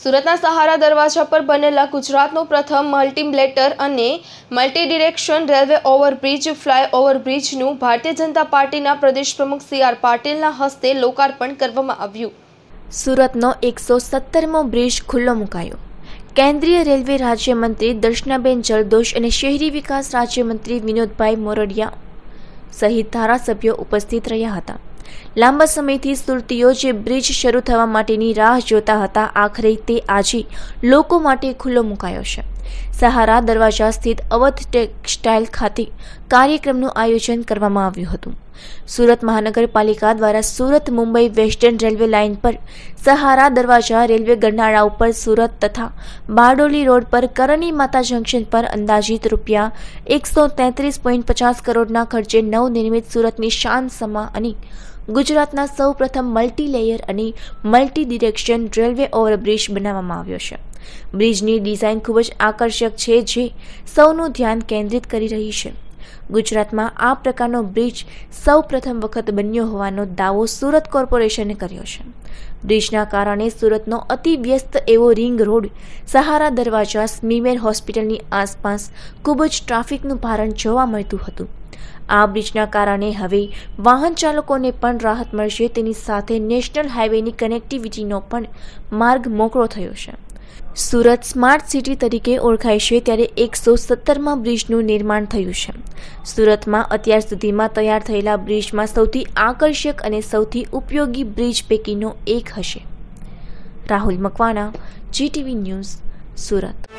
સુરતના સહારા દરવાજા પર બનેલા ગુજરાતનો પ્રથમ મલ્ટીબ્લેટર અને મલ્ટી ડિરેક્શન રેલવે ઓવરબ્રિજ બ્રિજનું ભારતીય જનતા પાર્ટીના પ્રદેશ પ્રમુખ સી આર પાટીલના હસ્તે લોકાર્પણ કરવામાં આવ્યું સુરતનો એકસો સત્તરમો બ્રિજ ખુલ્લો મુકાયો કેન્દ્રીય રેલવે રાજ્યમંત્રી દર્શનાબેન જલદોશ અને શહેરી વિકાસ રાજ્યમંત્રી વિનોદભાઈ મોરડિયા સહિત ધારાસભ્યો ઉપસ્થિત રહ્યા હતા લાંબા સમયથી સુરતીઓ જે બ્રિજ શરૂ થવા માટેની રાહ જોતા હતા આખરે તે આજે લોકો માટે ખુલ્લો મુકાયો છે સહારા દરવાજા સ્થિત અવધ ટેક્સટાઇલ ખાતે કાર્યક્રમનું આયોજન કરવામાં આવ્યું હતું સુરત મહાનગરપાલિકા દ્વારા Surat Mumbai western railway line પર સહારા દરવાજા રેલવે ગરનાળા ઉપર સુરત તથા બારડોલી રોડ પર કરણી માતા જંકશન પર અંદાજીત રૂપિયા એકસો તેત્રીસ પોઈન્ટ પચાસ કરોડના ખર્ચે નવનિર્મિત સુરતની શાન સમા અને ગુજરાતના સૌ પ્રથમ મલ્ટી લેયર અને મલ્ટી ડિરેક્શન રેલવે ઓવરબ્રિજ બનાવવામાં આવ્યો છે બ્રિજની ડિઝાઇન ખૂબ જ આકર્ષક છે જે સૌનું ધ્યાન કેન્દ્રિત કરી રહી છે ગુજરાતમાં આ પ્રકારનો બ્રિજ સૌ પ્રથમ વખત બન્યો હોવાનો દાવો સુરત કોર્પોરેશને કર્યો છે બ્રિજના કારણે સુરતનો અતિ વ્યસ્ત એવો રિંગ રોડ સહારા દરવાજા સ્મીમેર હોસ્પિટલની આસપાસ ખૂબ જ ટ્રાફિકનું ભારણ જોવા મળતું હતું આ બ્રિજના કારણે હવે વાહન ચાલકોને પણ રાહત મળશે તેની સાથે નેશનલ હાઈવેની કનેક્ટિવિટીનો પણ માર્ગ મોકળો થયો છે સુરત સ્માર્ટ સિટી તરીકે ઓળખાય છે ત્યારે એકસો સત્તરમાં બ્રિજનું નિર્માણ થયું છે સુરતમાં અત્યાર સુધીમાં તૈયાર થયેલા બ્રિજમાં સૌથી આકર્ષક અને સૌથી ઉપયોગી બ્રિજ પૈકીનો એક હશે રાહુલ મકવાણા જીટીવી ન્યૂઝ સુરત